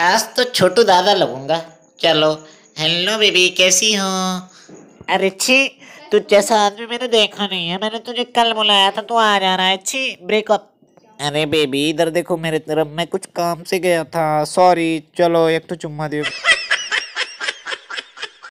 आज तो छोटू दादा लगूंगा चलो हेलो बेबी कैसी हो अरे छी तू जैसा आदमी मैंने देखा नहीं है मैंने तुझे कल बुलाया था तू आ जा रहा है छी ब्रेकअप अरे बेबी इधर देखो मेरे तरफ मैं कुछ काम से गया था सॉरी चलो एक तो चुम्मा दियो